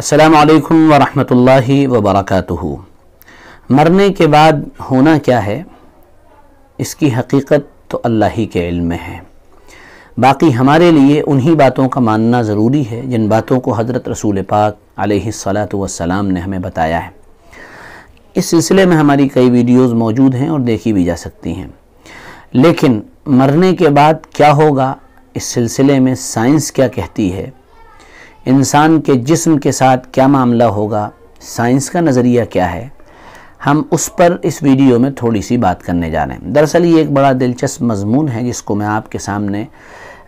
असलकम वरहमतुल्लाहि वबरकatuह मरने के बाद होना क्या है इसकी हकीकत तो अल्लाह ही के इल्म में है बाकी हमारे लिए उन्हीं बातों का मानना ज़रूरी है जिन बातों को हज़रत रसूल पाक सलात वसलाम ने हमें बताया है इस सिलसिले में हमारी कई वीडियोज़ मौजूद हैं और देखी भी जा सकती हैं लेकिन मरने के बाद क्या होगा इस सिलसिले में साइंस क्या कहती है इंसान के जिस्म के साथ क्या मामला होगा साइंस का नज़रिया क्या है हम उस पर इस वीडियो में थोड़ी सी बात करने जा रहे हैं दरअसल ये एक बड़ा दिलचस्प मजमून है जिसको मैं आपके सामने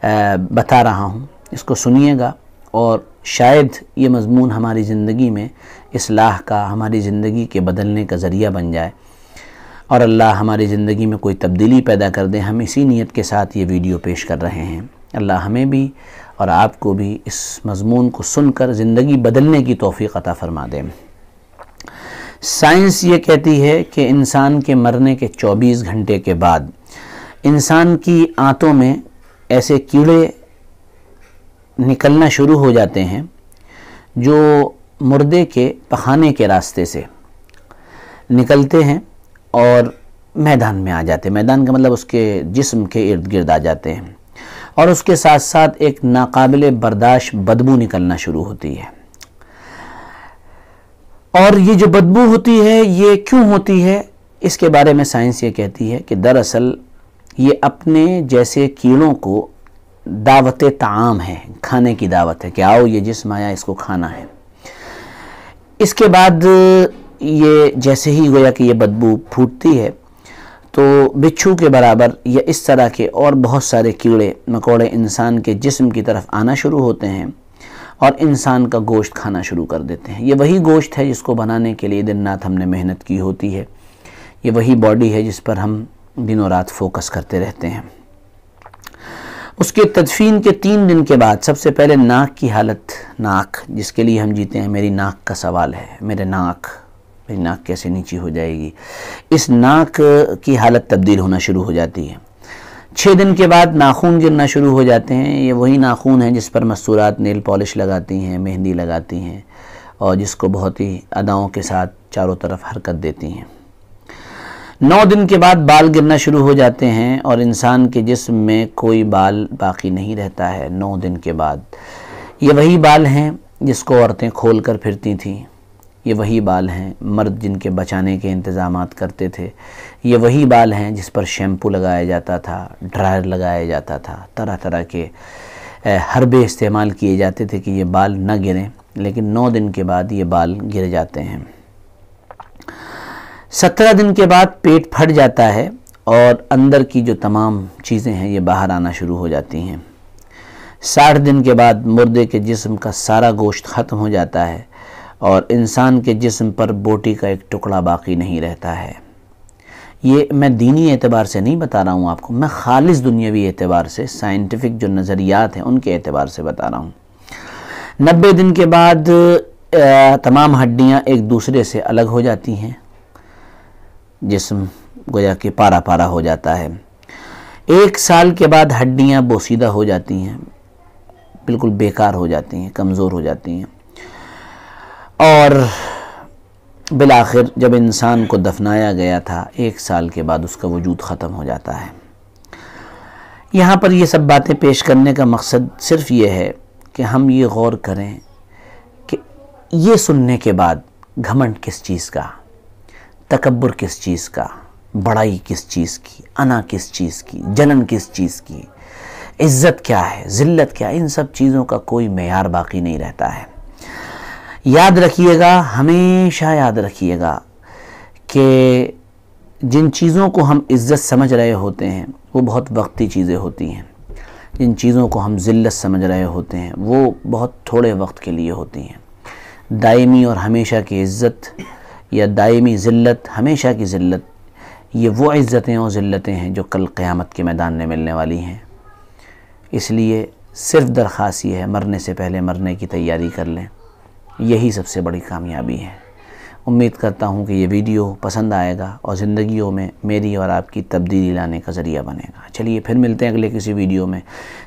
बता रहा हूँ इसको सुनिएगा और शायद ये मजमून हमारी ज़िंदगी में इसलाह का हमारी ज़िंदगी के बदलने का ज़रिया बन जाए और अल्लाह हमारी ज़िंदगी में कोई तब्दीली पैदा कर दे हम इसी नीयत के साथ ये वीडियो पेश कर रहे हैं अल्लाह हमें भी और आपको भी इस मज़मून को सुनकर ज़िंदगी बदलने की तोफ़ी अता फरमा दें साइंस ये कहती है कि इंसान के मरने के 24 घंटे के बाद इंसान की आंतों में ऐसे कीड़े निकलना शुरू हो जाते हैं जो मुर्दे के पखाने के रास्ते से निकलते हैं और मैदान में आ जाते हैं मैदान का मतलब उसके जिस्म के इर्द गिर्द आ जाते हैं और उसके साथ साथ एक नाकाबिल बर्दाश्त बदबू निकलना शुरू होती है और ये जो बदबू होती है ये क्यों होती है इसके बारे में साइंस ये कहती है कि दरअसल ये अपने जैसे कीड़ों को दावत ताम है खाने की दावत है कि आओ ये जिसम आया इसको खाना है इसके बाद ये जैसे ही गोया कि ये बदबू फूटती है तो बिच्छू के बराबर या इस तरह के और बहुत सारे कीड़े मकोड़े इंसान के जिस्म की तरफ आना शुरू होते हैं और इंसान का गोश्त खाना शुरू कर देते हैं ये वही गोश्त है जिसको बनाने के लिए दिन रात हमने मेहनत की होती है ये वही बॉडी है जिस पर हम दिनों रात फोकस करते रहते हैं उसके तदफीन के तीन दिन के बाद सबसे पहले नाक की हालत नाक जिसके लिए हम जीते हैं मेरी नाक का सवाल है मेरे नाक नाक कैसे नीची हो जाएगी इस नाक की हालत तब्दील होना शुरू हो जाती है छः दिन के बाद नाखून गिरना शुरू हो जाते हैं ये वही नाखून हैं जिस पर मस्तूरात नेल पॉलिश लगाती हैं मेहंदी लगाती हैं और जिसको बहुत ही अदाओं के साथ चारों तरफ हरकत देती हैं नौ दिन के बाद बाल गिरना शुरू हो जाते हैं और इंसान के जिस्म में कोई बाल बाकी नहीं रहता है नौ दिन के बाद ये वही बाल हैं जिसको औरतें खोल कर फिरती थीं ये वही बाल हैं मर्द जिनके बचाने के इंतज़ाम करते थे ये वही बाल हैं जिस पर शैम्पू लगाया जाता था ड्रायर लगाया जाता था तरह तरह के हरबे इस्तेमाल किए जाते थे कि ये बाल न गिरें लेकिन नौ दिन के बाद ये बाल गिर जाते हैं सत्रह दिन के बाद पेट फट जाता है और अंदर की जो तमाम चीज़ें हैं ये बाहर आना शुरू हो जाती हैं साठ दिन के बाद मुर्दे के जिस्म का सारा गोश्त ख़त्म हो जाता है और इंसान के जिस्म पर बोटी का एक टुकड़ा बाकी नहीं रहता है ये मैं दीनी एतबार से नहीं बता रहा हूँ आपको मैं खालिस दुनियावी एतबार से साइंटिफिक जो नज़रियात हैं उनके एतबार से बता रहा हूँ नब्बे दिन के बाद तमाम हड्डियाँ एक दूसरे से अलग हो जाती हैं जिसम गोया कि पारा पारा हो जाता है एक साल के बाद हड्डियाँ बोसीदा हो जाती हैं बिल्कुल बेकार हो जाती हैं कमज़ोर हो जाती हैं और बिल आखिर जब इंसान को दफनाया गया था एक साल के बाद उसका वजूद ख़त्म हो जाता है यहाँ पर ये सब बातें पेश करने का मकसद सिर्फ ये है कि हम ये गौर करें कि ये सुनने के बाद घमंड किस चीज़ का तकबर किस चीज़ का बड़ाई किस चीज़ की अना किस चीज़ की जनन किस चीज़ की इज़्ज़त क्या है ज़िल्त क्या है इन सब चीज़ों का कोई मैार बाकी नहीं रहता है याद रखिएगा हमेशा याद रखिएगा कि जिन चीज़ों को हम इज़्ज़त समझ रहे होते हैं वो बहुत वक्ती चीज़ें होती हैं जिन चीज़ों को हम ज़िल्लत समझ रहे होते हैं वो बहुत थोड़े वक्त के लिए होती हैं दायमी और हमेशा की इज़्ज़त या दायमी ज़िल्लत हमेशा की ज़िल्लत ये वो इज़्ज़तें और ज़िल्लतें हैं जो कल क़्यामत के मैदान में मिलने वाली हैं इसलिए सिर्फ़ दरख्वास्त ये है मरने से पहले मरने की तैयारी कर लें यही सबसे बड़ी कामयाबी है उम्मीद करता हूँ कि ये वीडियो पसंद आएगा और ज़िंदगियों में मेरी और आपकी तब्दीली लाने का ज़रिया बनेगा चलिए फिर मिलते हैं अगले किसी वीडियो में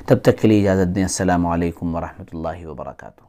तब तक के लिए इजाज़त दें असल वरहमल वर्का